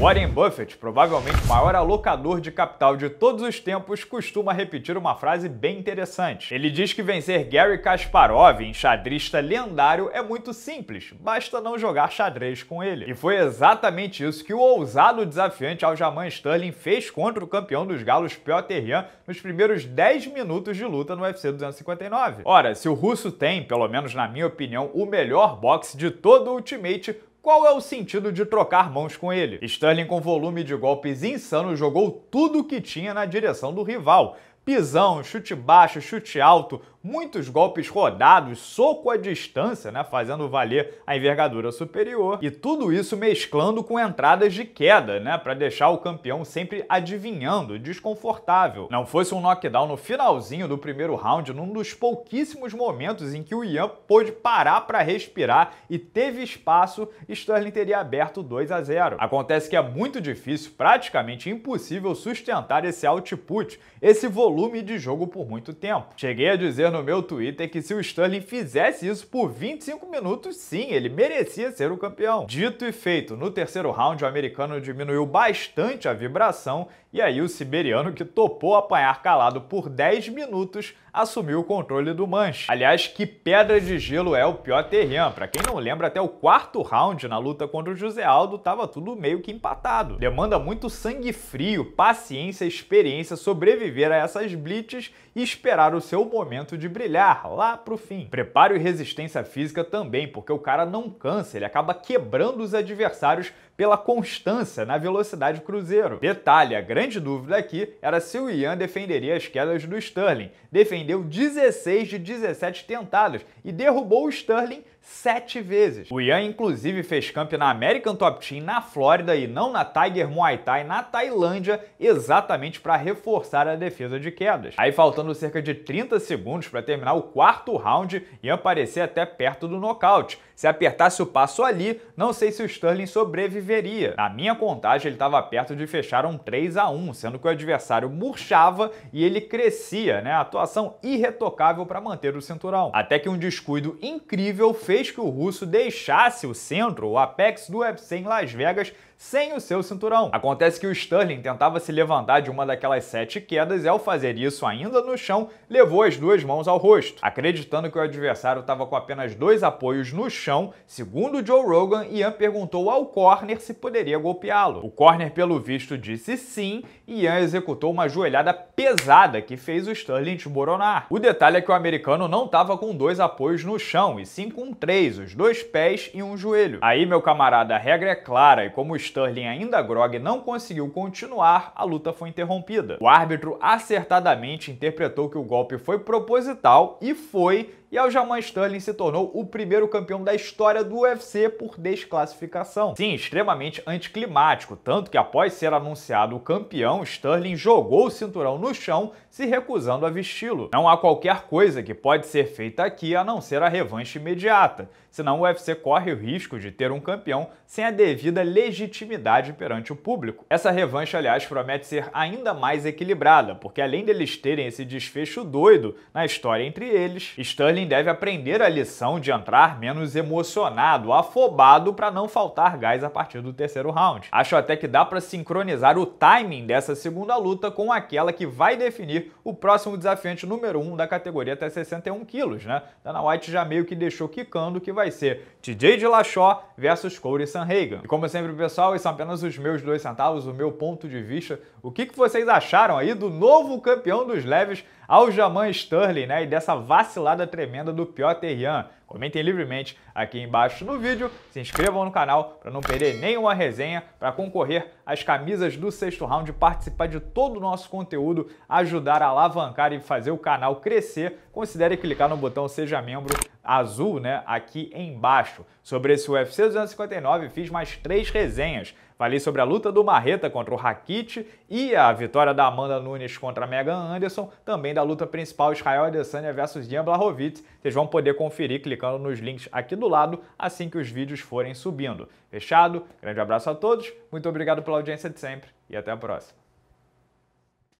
Warren Buffett, provavelmente o maior alocador de capital de todos os tempos, costuma repetir uma frase bem interessante. Ele diz que vencer Gary Kasparov, enxadrista lendário, é muito simples, basta não jogar xadrez com ele. E foi exatamente isso que o ousado desafiante Aljamain Sterling fez contra o campeão dos galos Piotr Jan nos primeiros 10 minutos de luta no UFC 259. Ora, se o russo tem, pelo menos na minha opinião, o melhor boxe de todo o Ultimate, qual é o sentido de trocar mãos com ele? Sterling, com volume de golpes insano, jogou tudo o que tinha na direção do rival. Pisão, chute baixo, chute alto, muitos golpes rodados, soco à distância, né, fazendo valer a envergadura superior, e tudo isso mesclando com entradas de queda, né, para deixar o campeão sempre adivinhando, desconfortável. Não fosse um knockdown no finalzinho do primeiro round, num dos pouquíssimos momentos em que o Ian pôde parar para respirar e teve espaço, Sterling teria aberto 2 a 0. Acontece que é muito difícil, praticamente impossível sustentar esse output, esse volume de jogo por muito tempo. Cheguei a dizer no meu Twitter que se o Sterling fizesse isso por 25 minutos, sim, ele merecia ser o campeão. Dito e feito, no terceiro round o americano diminuiu bastante a vibração e aí o siberiano, que topou apanhar calado por 10 minutos, assumiu o controle do manche. Aliás, que pedra de gelo é o pior terreno. Pra quem não lembra, até o quarto round na luta contra o José Aldo tava tudo meio que empatado. Demanda muito sangue frio, paciência, experiência, sobreviver a essas blitz e esperar o seu momento de brilhar lá pro fim. Preparo e resistência física também, porque o cara não cansa, ele acaba quebrando os adversários pela constância na velocidade do Cruzeiro. Detalhe, a grande dúvida aqui era se o Ian defenderia as quedas do Sterling. Defendeu 16 de 17 tentadas e derrubou o Sterling sete vezes. O Ian, inclusive, fez camp na American Top Team na Flórida e não na Tiger Muay Thai na Tailândia, exatamente para reforçar a defesa de quedas. Aí, faltando cerca de 30 segundos para terminar o quarto round, Ian parecia até perto do nocaute. Se apertasse o passo ali, não sei se o Sterling sobreviveria veria. Na minha contagem, ele estava perto de fechar um 3 a 1 sendo que o adversário murchava e ele crescia, né? Atuação irretocável para manter o cinturão. Até que um descuido incrível fez que o russo deixasse o centro, o Apex do UFC em Las Vegas, sem o seu cinturão. Acontece que o Sterling tentava se levantar de uma daquelas sete quedas e ao fazer isso ainda no chão, levou as duas mãos ao rosto, acreditando que o adversário estava com apenas dois apoios no chão. Segundo Joe Rogan, Ian perguntou ao corner se poderia golpeá-lo. O corner, pelo visto, disse sim e Ian executou uma joelhada pesada que fez o Sterling desmoronar. O detalhe é que o americano não estava com dois apoios no chão, e sim com três, os dois pés e um joelho. Aí, meu camarada, a regra é clara e como o Sterling ainda grog não conseguiu continuar, a luta foi interrompida. O árbitro acertadamente interpretou que o golpe foi proposital e foi, e Aljamain Sterling se tornou o primeiro campeão da história do UFC por desclassificação. Sim, extremamente anticlimático, tanto que após ser anunciado o campeão, Sterling jogou o cinturão no chão, se recusando a vesti-lo. Não há qualquer coisa que pode ser feita aqui a não ser a revanche imediata, senão o UFC corre o risco de ter um campeão sem a devida legitimidade perante o público. Essa revanche, aliás, promete ser ainda mais equilibrada, porque além deles terem esse desfecho doido na história entre eles, Sterling Bellerin deve aprender a lição de entrar menos emocionado, afobado para não faltar gás a partir do terceiro round. Acho até que dá para sincronizar o timing dessa segunda luta com aquela que vai definir o próximo desafiante número 1 um da categoria até 61 quilos, né? Dana White já meio que deixou quicando que vai ser TJ De Dillashaw versus Corey Sanhagen. E como sempre, pessoal, esses são apenas os meus dois centavos, o meu ponto de vista. O que, que vocês acharam aí do novo campeão dos leves ao Jaman Sterling né, e dessa vacilada tremenda do Piotr Jan. Comentem livremente aqui embaixo no vídeo, se inscrevam no canal para não perder nenhuma resenha, para concorrer às camisas do sexto round, participar de todo o nosso conteúdo, ajudar a alavancar e fazer o canal crescer. Considere clicar no botão Seja Membro azul, né, aqui embaixo. Sobre esse UFC 259, fiz mais três resenhas. Falei sobre a luta do Marreta contra o Rakit e a vitória da Amanda Nunes contra a Megan Anderson, também da luta principal Israel Adesanya versus Jan Blachowicz. Vocês vão poder conferir clicando clicando nos links aqui do lado assim que os vídeos forem subindo. Fechado? Grande abraço a todos, muito obrigado pela audiência de sempre e até a próxima.